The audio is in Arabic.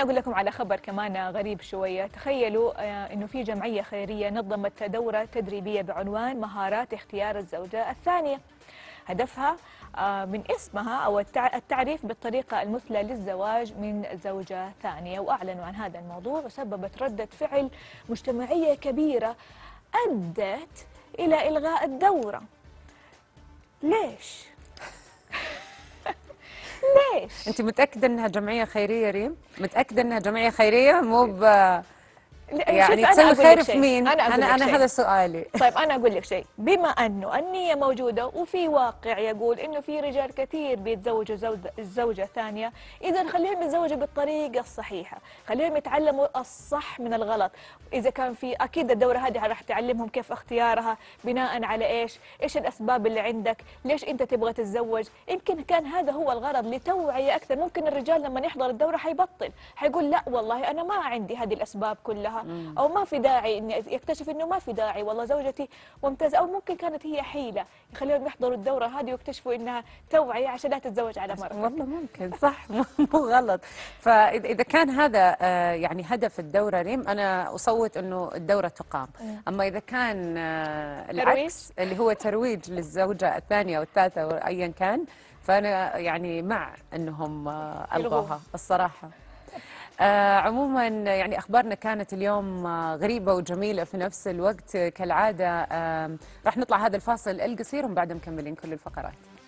أقول لكم على خبر كمان غريب شوية تخيلوا آه، أنه في جمعية خيرية نظمت دورة تدريبية بعنوان مهارات اختيار الزوجة الثانية هدفها آه، من اسمها أو التعريف بالطريقة المثلى للزواج من زوجة ثانية وأعلنوا عن هذا الموضوع وسببت ردة فعل مجتمعية كبيرة أدت إلى إلغاء الدورة ليش؟ انت متاكده انها جمعيه خيريه ريم متاكده انها جمعيه خيريه مو يعني تسوي خير في مين؟ انا اقول انا, أنا هذا سؤالي طيب انا اقول لك شيء بما انه النيه موجوده وفي واقع يقول انه في رجال كثير بيتزوجوا زوجه الزوجه الثانيه اذا خليهم يتزوجوا بالطريقه الصحيحه خليهم يتعلموا الصح من الغلط اذا كان في اكيد الدوره هذه راح تعلمهم كيف اختيارها بناء على ايش؟ ايش الاسباب اللي عندك؟ ليش انت تبغى تتزوج؟ يمكن كان هذا هو الغرض لتوعيه اكثر ممكن الرجال لما يحضر الدوره حيبطل حيقول لا والله انا ما عندي هذه الاسباب كلها او ما في داعي اني يكتشف انه ما في داعي والله زوجتي ممتازه او ممكن كانت هي حيله يخليهم يحضروا الدوره هذه ويكتشفوا انها توعيه عشان لا تتزوج على مره والله ممكن صح مو غلط فاذا كان هذا آه، يعني هدف الدوره ريم انا اصوت انه الدوره تقام إيه. اما اذا كان آه، العكس اللي هو ترويج للزوجه الثانيه او الثالثه ايا كان فانا يعني مع انهم آه، الغوها الصراحه آه، عموما يعني اخبارنا كانت اليوم آه، غريبه وجميله في نفس الوقت كالعاده راح نطلع هذا الفاصل القصير ومن بعده مكملين كل الفقرات